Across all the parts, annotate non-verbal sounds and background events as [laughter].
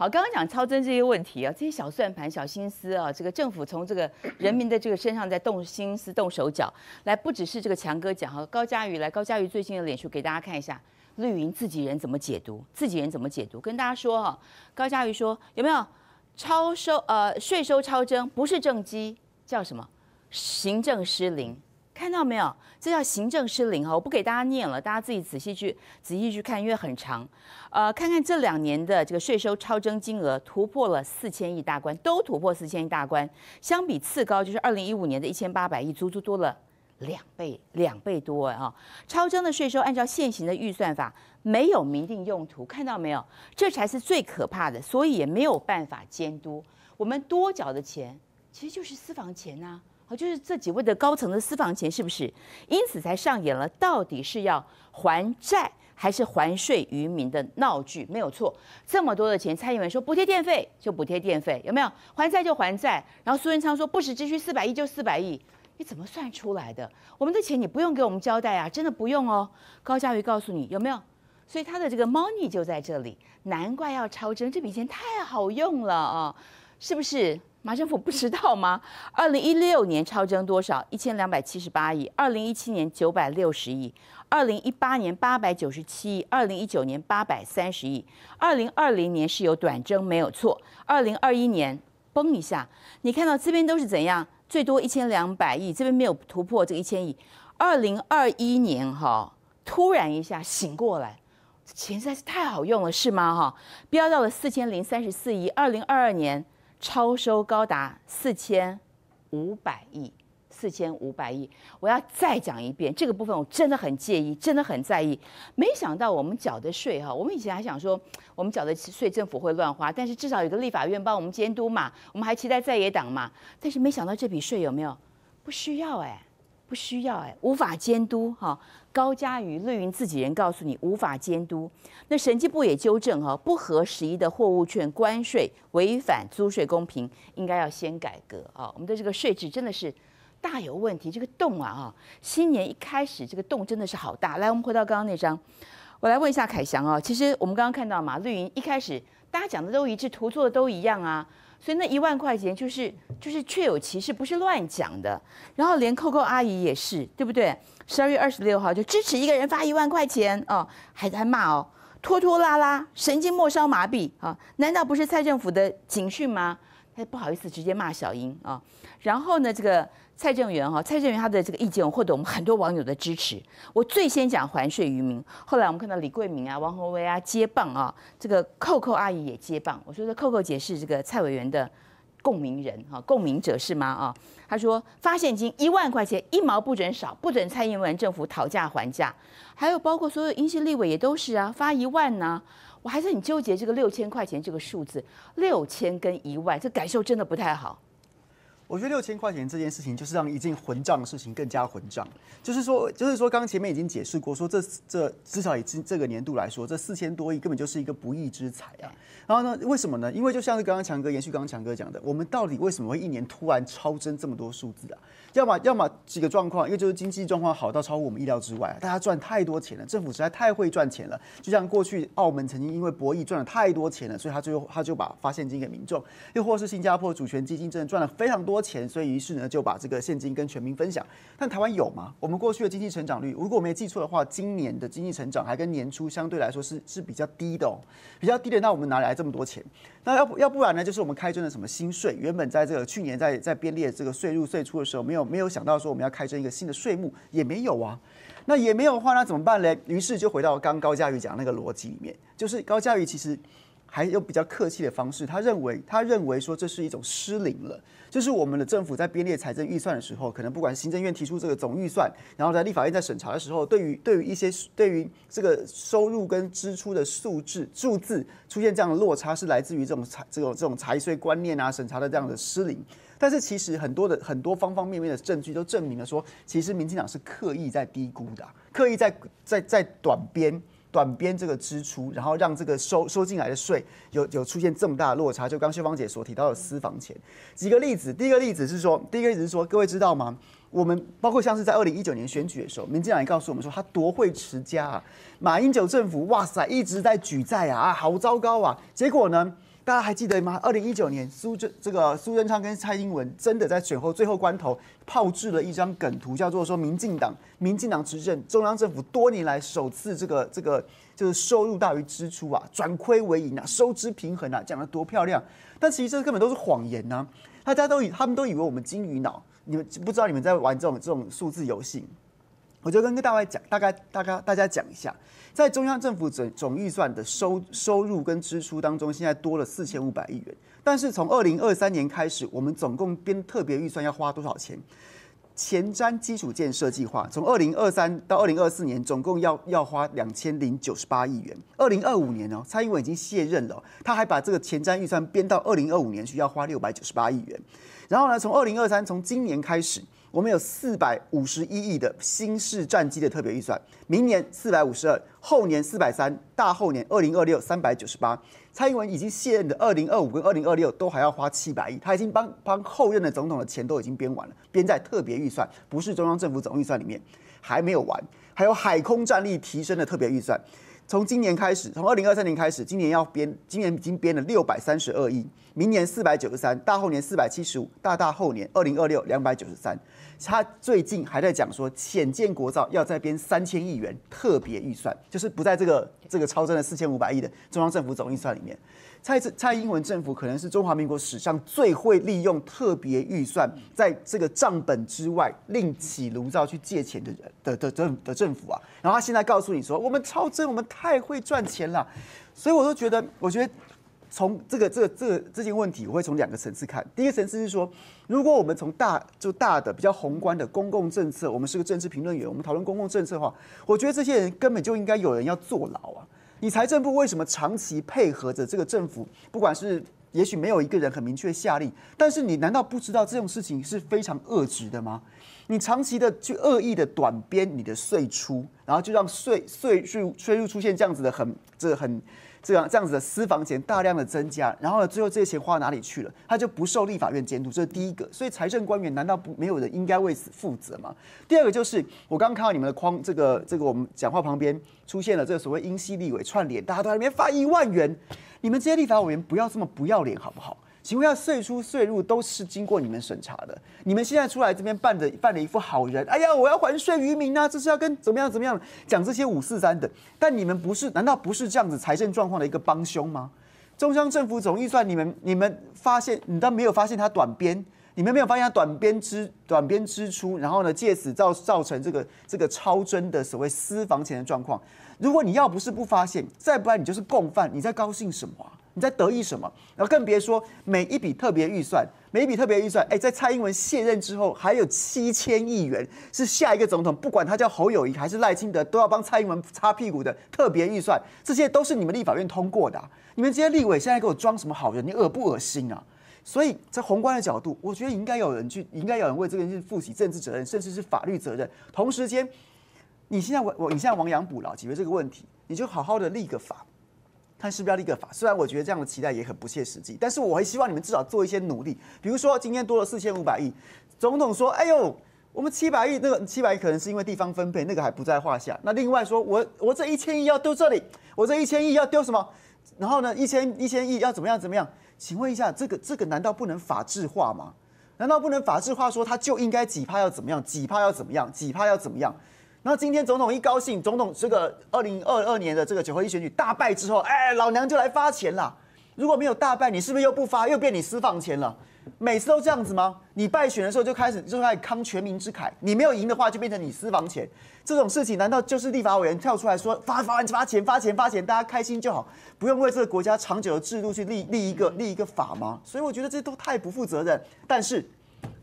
好，刚刚讲超增这些问题啊，这些小算盘、小心思啊，这个政府从这个 [clears throat] 人民的这个身上在动心思、动手脚。来，不只是这个强哥讲哈，高嘉瑜来，高嘉瑜最近的脸书给大家看一下，绿营自己人怎么解读，自己人怎么解读，跟大家说哈，高嘉瑜说有没有超收？呃，税收超增不是政绩，叫什么？行政失灵。看到没有，这叫行政失灵哈！我不给大家念了，大家自己仔细去仔细去看，因为很长。呃，看看这两年的这个税收超征金额突破了四千亿大关，都突破四千亿大关，相比次高就是二零一五年的一千八百亿，足足多了两倍两倍多哎哈！超征的税收按照现行的预算法没有明定用途，看到没有？这才是最可怕的，所以也没有办法监督。我们多缴的钱其实就是私房钱呐。就是这几位的高层的私房钱，是不是？因此才上演了到底是要还债还是还税于民的闹剧？没有错，这么多的钱，蔡英文说补贴电费就补贴电费，有没有？还债就还债。然后苏贞昌说不时之需四百亿就四百亿，你怎么算出来的？我们的钱你不用给我们交代啊，真的不用哦。高嘉瑜告诉你有没有？所以他的这个猫腻就在这里，难怪要超征，这笔钱太好用了啊，是不是？马政府不知道吗？二零一六年超增多少？一千两百七十八亿。二零一七年九百六十亿。二零一八年八百九十七亿。二零一九年八百三十亿。二零二零年是有短增，没有错。二零二一年崩一下，你看到这边都是怎样？最多一千两百亿，这边没有突破这个一千亿。二零二一年哈，突然一下醒过来，钱实在是太好用了，是吗？哈，飙到了四千零三十四亿。二零二二年。超收高达四千五百亿，四千五百亿！我要再讲一遍这个部分，我真的很介意，真的很在意。没想到我们缴的税，哈，我们以前还想说我们缴的税政府会乱花，但是至少有个立法院帮我们监督嘛，我们还期待在野党嘛。但是没想到这笔税有没有不需要哎。不需要哎，无法监督哈。高嘉瑜绿云自己人告诉你无法监督。那审计部也纠正哈，不合时宜的货物券关税违反租税公平，应该要先改革啊。我们的这个税制真的是大有问题，这个洞啊啊！新年一开始这个洞真的是好大。来，我们回到刚刚那张，我来问一下凯翔啊。其实我们刚刚看到嘛，绿云一开始大家讲的都一致，图做的都一样啊。所以那一万块钱就是就是确有其事，不是乱讲的。然后连扣扣阿姨也是，对不对？十二月二十六号就支持一个人发一万块钱哦，还在骂哦，拖拖拉拉，神经末梢麻痹啊？难道不是蔡政府的警讯吗？他不好意思直接骂小英啊。然后呢，这个。蔡正元哈，蔡正元他的这个意见获得我们很多网友的支持。我最先讲还税于民，后来我们看到李桂明啊、王宏威啊接棒啊，这个扣扣阿姨也接棒。我说这扣扣姐是这个蔡委员的共鸣人哈，共鸣者是吗啊？她说发现金一万块钱，一毛不准少，不准蔡英文政府讨价还价。还有包括所有英系立委也都是啊，发一万呢。我还是很纠结这个六千块钱这个数字，六千跟一万，这感受真的不太好。我觉得六千块钱这件事情，就是让一件混账的事情更加混账。就是说，就是说，刚刚前面已经解释过，说这这至少以这这个年度来说，这四千多亿根本就是一个不义之财啊。然后呢，为什么呢？因为就像是刚刚强哥延续刚刚强哥讲的，我们到底为什么会一年突然超增这么多数字啊？要么要么几个状况，一个就是经济状况好到超乎我们意料之外，大家赚太多钱了，政府实在太会赚钱了。就像过去澳门曾经因为博弈赚了太多钱了，所以他最后他就把发现金给民众，又或是新加坡主权基金真的赚了非常多。钱，所以于是呢就把这个现金跟全民分享。但台湾有吗？我们过去的经济成长率，如果我没记错的话，今年的经济成长还跟年初相对来说是是比较低的，哦，比较低的。那我们哪里来这么多钱？那要不要不然呢？就是我们开征的什么新税，原本在这个去年在在编列这个税入税出的时候，没有没有想到说我们要开征一个新的税目，也没有啊。那也没有的话，那怎么办呢？于是就回到刚高嘉瑜讲那个逻辑里面，就是高嘉瑜其实。还有比较客气的方式，他认为他认为说这是一种失灵了，就是我们的政府在编列财政预算的时候，可能不管行政院提出这个总预算，然后在立法院在审查的时候，对于对于一些对于这个收入跟支出的数字数字出现这样的落差，是来自于这种财这种这种财税观念啊审查的这样的失灵。但是其实很多的很多方方面面的证据都证明了说，其实民进党是刻意在低估的，刻意在在在短编。短边这个支出，然后让这个收收进来的税有有出现这么大的落差，就刚秀芳姐所提到的私房钱。几个例子，第一个例子是说，第一个例子是说，各位知道吗？我们包括像是在二零一九年选举的时候，民进党也告诉我们说，他多会持家啊，马英九政府，哇塞，一直在举债啊，好糟糕啊，结果呢？大家还记得吗？二零一九年，苏正这个苏贞昌跟蔡英文真的在选后最后关头炮制了一张梗图，叫做说“民进党，民进党执政，中央政府多年来首次这个这个就是收入大于支出啊，转亏为盈啊，收支平衡啊，讲的多漂亮！但其实这根本都是谎言呐！大家都以他们都以为我们金鱼脑，你们不知道你们在玩这种这种数字游戏。我就跟跟大家讲，大概大概大家讲一下，在中央政府总总预算的收收入跟支出当中，现在多了四千五百亿元。但是从二零二三年开始，我们总共编特别预算要花多少钱？前瞻基础建设计划从二零二三到二零二四年，总共要要花两千零九十八亿元。二零二五年哦，蔡英文已经卸任了，他还把这个前瞻预算编到二零二五年，需要花六百九十八亿元。然后呢？从二零二三，从今年开始，我们有四百五十一亿的新式战机的特别预算，明年四百五十二，后年四百三，大后年二零二六三百九十八。蔡英文已经卸任的二零二五跟二零二六都还要花七百亿，他已经帮帮后任的总统的钱都已经编完了，编在特别预算，不是中央政府总预算里面，还没有完，还有海空战力提升的特别预算。从今年开始，从二零二三年开始，今年要编，今年已经编了六百三十二亿，明年四百九十三，大后年四百七十五，大大后年二零二六两百九十三。他最近还在讲说，浅建国造要再编三千亿元特别预算，就是不在这个这个超增的四千五百亿的中央政府总预算里面。蔡蔡英文政府可能是中华民国史上最会利用特别预算，在这个账本之外另起炉灶去借钱的人的的政的政府啊。然后他现在告诉你说，我们超增，我们。太会赚钱了，所以我都觉得，我觉得从这个、这个、这个这些问题，我会从两个层次看。第一个层次是说，如果我们从大就大的比较宏观的公共政策，我们是个政治评论员，我们讨论公共政策的话，我觉得这些人根本就应该有人要坐牢啊！你财政部为什么长期配合着这个政府，不管是？也许没有一个人很明确下令，但是你难道不知道这种事情是非常恶制的吗？你长期的去恶意的短编你的税出，然后就让税税税税入出现这样子的很这很。这样这样子的私房钱大量的增加，然后呢，最后这些钱花到哪里去了？他就不受立法院监督，这是第一个。所以财政官员难道不没有人应该为此负责吗？第二个就是我刚刚看到你们的框，这个这个我们讲话旁边出现了这个所谓英系立委串联，大家都在里面发一万元，你们这些立法委员不要这么不要脸好不好？请问，一下，税出税入都是经过你们审查的。你们现在出来这边扮着扮了一副好人，哎呀，我要还税于民呐，这是要跟怎么样怎么样讲这些五四三的。但你们不是，难道不是这样子财政状况的一个帮凶吗？中央政府总预算，你们你们发现，你都没有发现它短编，你们没有发现短编支短编支出，然后呢，借此造造成这个这个超真的所谓私房钱的状况。如果你要不是不发现，再不然你就是共犯，你在高兴什么？你在得意什么？然后更别说每一笔特别预算，每一笔特别预算，哎，在蔡英文卸任之后，还有七千亿元是下一个总统，不管他叫侯友谊还是赖清德，都要帮蔡英文擦屁股的特别预算，这些都是你们立法院通过的。你们这些立委现在给我装什么好人？你恶不恶心啊？所以，在宏观的角度，我觉得应该有人去，应该有人为这件事负起政治责任，甚至是法律责任。同时间，你现在我你现在亡羊补牢，解决这个问题，你就好好的立个法。看不标的一个法，虽然我觉得这样的期待也很不切实际，但是我还希望你们至少做一些努力。比如说今天多了四千五百亿，总统说：“哎呦，我们七百亿那个七百亿可能是因为地方分配，那个还不在话下。”那另外说，我我这一千亿要丢这里，我这一千亿要丢什么？然后呢，一千一千亿要怎么样怎么样？请问一下，这个这个难道不能法制化吗？难道不能法制化说他就应该几趴要怎么样，几趴要怎么样，几趴要怎么样？然后今天总统一高兴，总统这个二零二二年的这个九合一选举大败之后，哎，老娘就来发钱了。如果没有大败，你是不是又不发，又变你私房钱了？每次都这样子吗？你败选的时候就开始就开始慷全民之慨，你没有赢的话，就变成你私房钱。这种事情难道就是立法委员跳出来说发发发钱发钱发钱，大家开心就好，不用为这个国家长久的制度去立立一个立一个法吗？所以我觉得这都太不负责任。但是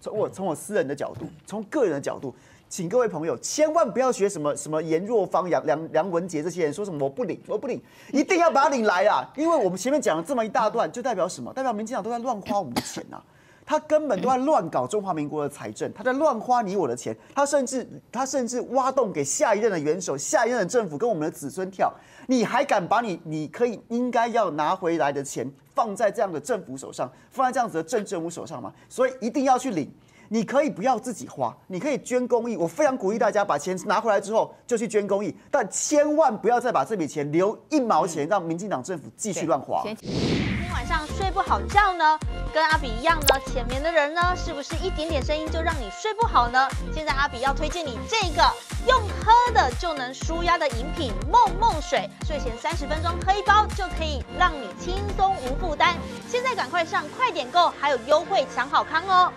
从我从我私人的角度，从个人的角度。请各位朋友千万不要学什么什么颜若芳、杨梁梁文杰这些人说什么我不领，我不领，一定要把他领来啊！因为我们前面讲了这么一大段，就代表什么？代表民进党都在乱花我们的钱啊！他根本都在乱搞中华民国的财政，他在乱花你我的钱，他甚至他甚至挖洞给下一任的元首、下一任的政府跟我们的子孙跳，你还敢把你你可以应该要拿回来的钱放在这样的政府手上，放在这样子的正政府手上吗？所以一定要去领。你可以不要自己花，你可以捐公益。我非常鼓励大家把钱拿回来之后就去捐公益，但千万不要再把这笔钱留一毛钱让民进党政府继续乱花。几天晚上睡不好觉呢？跟阿比一样呢？浅眠的人呢？是不是一点点声音就让你睡不好呢？现在阿比要推荐你这个用喝的就能舒压的饮品梦梦水，睡前三十分钟喝一包就可以让你轻松无负担。现在赶快上，快点购，还有优惠抢好康哦！